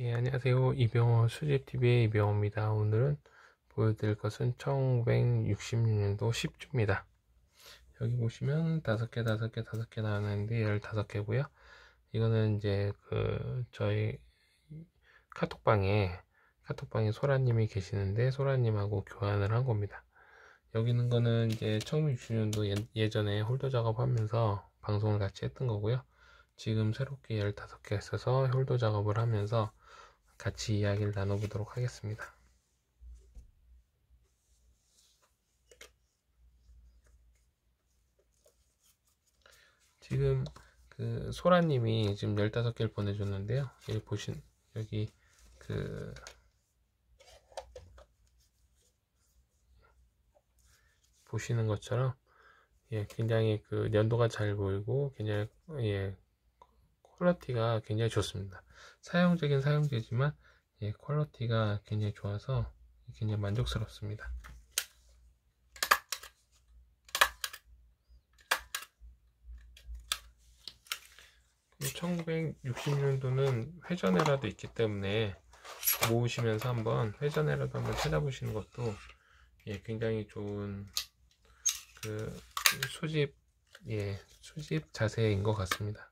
예, 안녕하세요. 이병호 수집TV의 이병호입니다. 오늘은 보여드릴 것은 1966년도 10주입니다. 여기 보시면 5개, 5개, 5개 나왔는데 15개고요. 이거는 이제 그 저희 카톡방에 카톡방에 소라님이 계시는데 소라님하고 교환을 한 겁니다. 여기 있는 거는 이제 1960년도 예, 전에 홀더 작업하면서 방송을 같이 했던 거고요. 지금 새롭게 15개 있어서 홀더 작업을 하면서 같이 이야기를 나눠보도록 하겠습니다. 지금 그 소라님이 지금 15개를 보내줬는데요. 여기 보신 여기 그 보시는 것처럼 예, 굉장히 그 연도가 잘 보이고 굉장히 예, 퀄러티가 굉장히 좋습니다. 사용적인 사용제지만 예, 퀄러티가 굉장히 좋아서 굉장히 만족스럽습니다. 1960년도는 회전에라도 있기 때문에 모으시면서 한번 회전에라도 한번 찾아보시는 것도 예, 굉장히 좋은 그 소집 예, 소집 자세인 것 같습니다.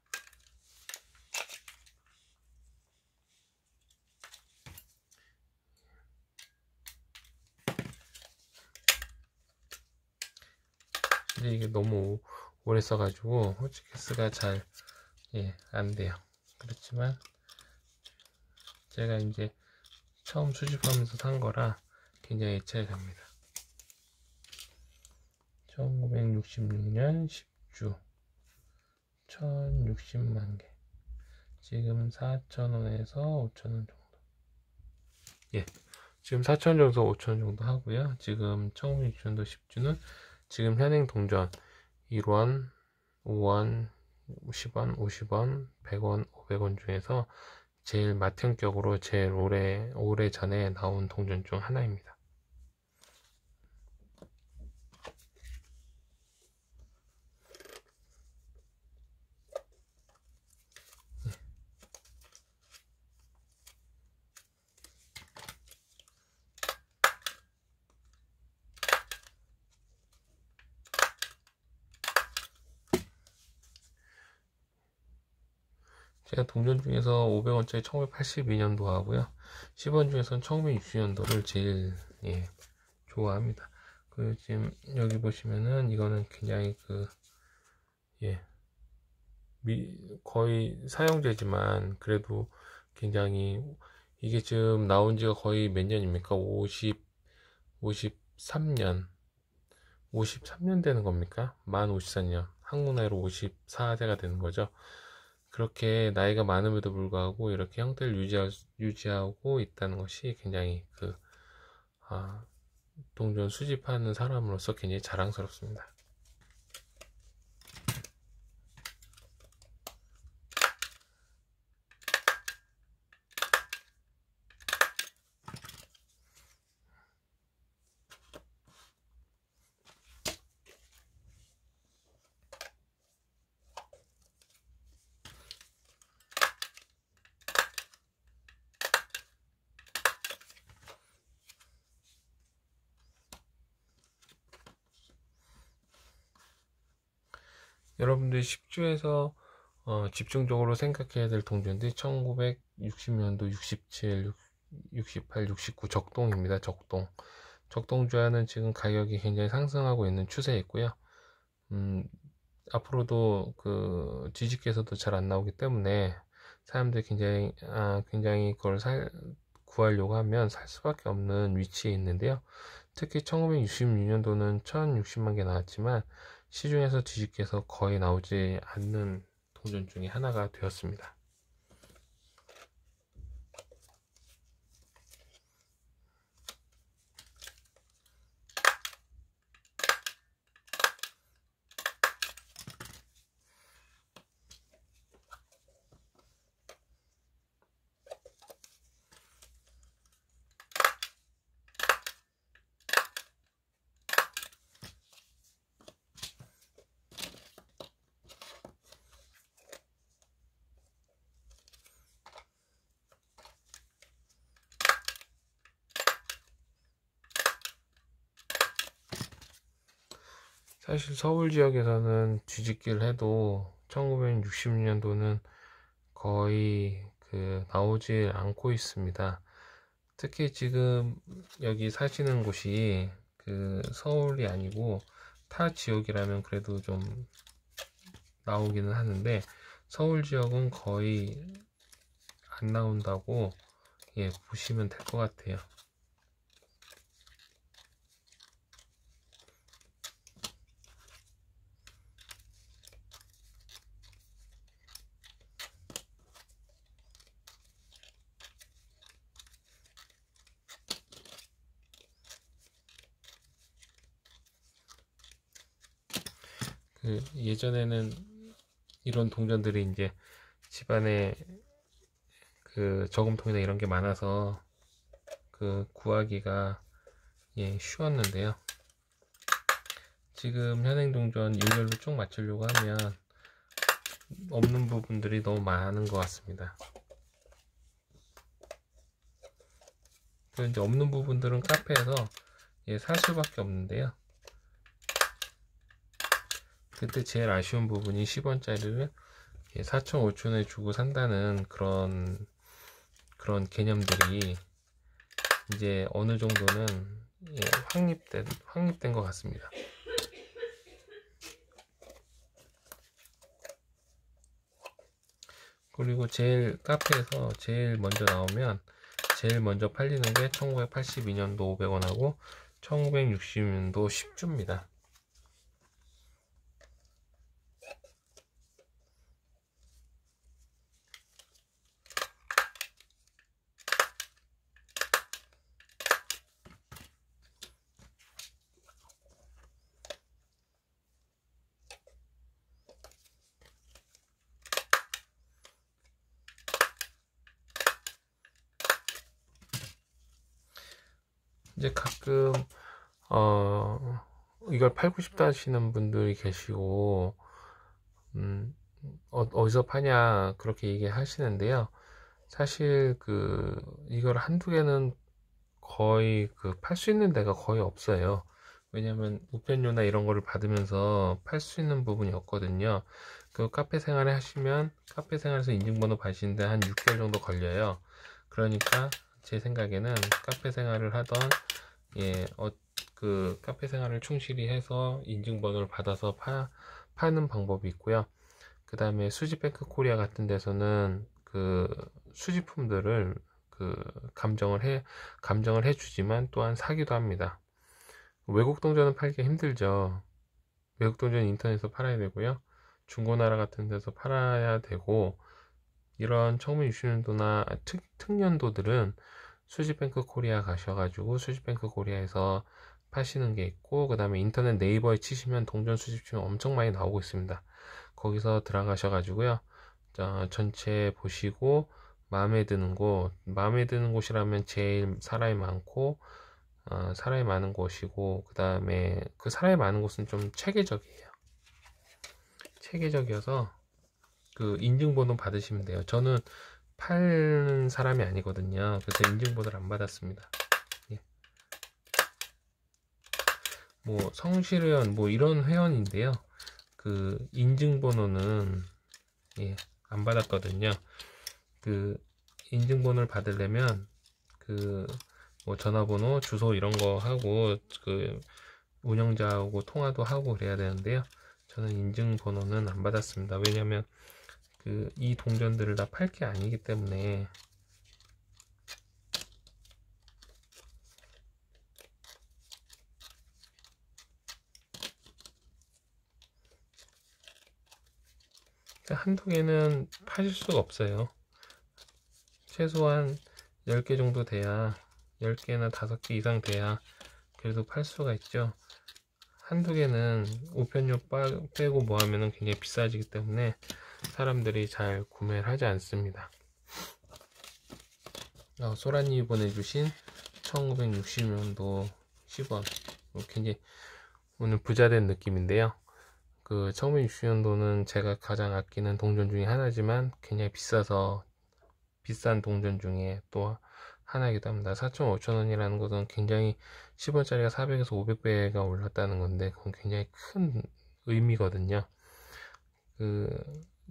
근데 이게 너무 오래 써가지고 호치키스가 잘 예, 안 돼요. 그렇지만 제가 이제 처음 수집하면서 산 거라 굉장히 차착이 갑니다. 1966년 10주 1060만 개 지금 4,000원에서 5,000원 정도 예 지금 4,000원 정도 5,000원 정도 하고요 지금 1960년도 10주는 지금 현행 동전 1원, 5원, 10원, 50원, 100원, 500원 중에서 제일 맏형격으로 제일 오래 오래 전에 나온 동전 중 하나입니다. 제가 동전 중에서 500원짜리 1982년도 하고요. 10원 중에서는 1960년도를 제일 예, 좋아합니다. 그 지금 여기 보시면은 이거는 굉장히 그 예, 거의 사용제지만 그래도 굉장히 이게 지금 나온 지가 거의 몇 년입니까? 50 53년 53년 되는 겁니까? 만 54년 한국 나이로 54세가 되는 거죠. 그렇게 나이가 많음에도 불구하고 이렇게 형태를 유지하, 유지하고 있다는 것이 굉장히 그 아, 동전 수집하는 사람으로서 굉장히 자랑스럽습니다. 여러분들이 10주에서 어, 집중적으로 생각해야 될 동전들이 1960년도 67, 68, 69 적동입니다. 적동. 적동 주화는 지금 가격이 굉장히 상승하고 있는 추세에있고요 음, 앞으로도 그 지식에서도 잘 안 나오기 때문에 사람들이 굉장히 아, 굉장히 그걸 살, 구하려고 하면 살 수밖에 없는 위치에 있는데요. 특히 1966년도는 1060만 개 나왔지만 시중에서 지식해서 거의 나오지 않는 동전 중에 하나가 되었습니다. 사실 서울 지역에서는 뒤집기를 해도 1960년도는 거의 그 나오질 않고 있습니다. 특히 지금 여기 사시는 곳이 그 서울이 아니고 타 지역이라면 그래도 좀 나오기는 하는데 서울 지역은 거의 안 나온다고 예 보시면 될 것 같아요. 그 예전에는 이런 동전들이 이제 집안에 그 저금통이나 이런 게 많아서 그 구하기가 예, 쉬웠는데요. 지금 현행 동전 일렬로 쭉 맞추려고 하면 없는 부분들이 너무 많은 것 같습니다. 그 이제 없는 부분들은 카페에서 예, 사실밖에 없는데요. 그때 제일 아쉬운 부분이 10원짜리를 4천5천에 주고 산다는 그런 그런 개념들이 이제 어느 정도는 예, 확립된 확립된 것 같습니다. 그리고 제일 카페에서 제일 먼저 나오면 제일 먼저 팔리는 게 1982년도 500원하고 1960년도 10주입니다. 이제 가끔 어 이걸 팔고 싶다 하시는 분들이 계시고 음 어, 디서 파냐 그렇게 얘기하시는데요. 사실 그 이걸 한두 개는 거의 그 팔 수 있는 데가 거의 없어요. 왜냐면 우편료나 이런 거를 받으면서 팔 수 있는 부분이 없거든요. 그 카페 생활을 하시면 카페 생활에서 인증번호 받으시는데 한 6개월 정도 걸려요. 그러니까 제 생각에는 카페 생활을 하던 예, 어, 그 카페 생활을 충실히 해서 인증번호를 받아서 파, 파는 방법이 있고요. 그 다음에 수지뱅크 코리아 같은 데서는 그 수지품들을 그 감정을 해 감정을 해주지만 또한 사기도 합니다. 외국 동전은 팔기 힘들죠. 외국 동전 인터넷에서 팔아야 되고요. 중고나라 같은 데서 팔아야 되고 이런 1960년도나 특, 특년도들은 수지뱅크 코리아 가셔가지고 수지뱅크 코리아에서 파시는 게 있고 그 다음에 인터넷 네이버에 치시면 동전 수집 치면 엄청 많이 나오고 있습니다 거기서 들어가셔가지고요 전체 보시고 마음에 드는 곳 마음에 드는 곳이라면 제일 사람이 많고 어, 사람이 많은 곳이고 그 다음에 그 사람이 많은 곳은 좀 체계적이에요 체계적이어서 그 인증번호 받으시면 돼요 저는 파는 사람이 아니거든요. 그래서 인증보도를 안 받았습니다. 예. 뭐 성실회원 뭐 이런 회원인데요. 그 인증번호는 예, 안 받았거든요. 그 인증번호를 받으려면 그 뭐 전화번호, 주소 이런 거 하고 그 운영자하고 통화도 하고 그래야 되는데요. 저는 인증번호는 안 받았습니다. 왜냐하면 그이 동전들을 다 팔게 아니기 때문에 그러니까 한두개는팔 수가 없어요 최소한 10개 정도 돼야 10개나 5개 이상 돼야 그래도 팔 수가 있죠 한두 개는 우편료 빼고 뭐 하면은 굉장히 비싸지기 때문에 사람들이 잘 구매를 하지 않습니다. 어, 소라님이 보내주신 1960년도 10원 뭐 굉장히 오늘 부자된 느낌인데요. 그 1960년도는 제가 가장 아끼는 동전 중에 하나지만 굉장히 비싸서 비싼 동전 중에 또 하나이기도 합니다. 4,500원이라는 것은 굉장히 10원짜리가 400에서 500배가 올랐다는 건데 그건 굉장히 큰 의미거든요. 그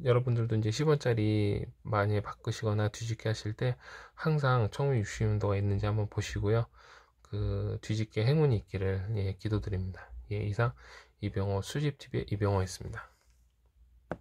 여러분들도 이제 10원짜리 많이 바꾸시거나 뒤집게 하실 때 항상 청우 유심도가 있는지 한번 보시고요. 그뒤집게 행운이 있기를 예, 기도드립니다. 예, 이상 이병호 수집TV의 이병호였습니다.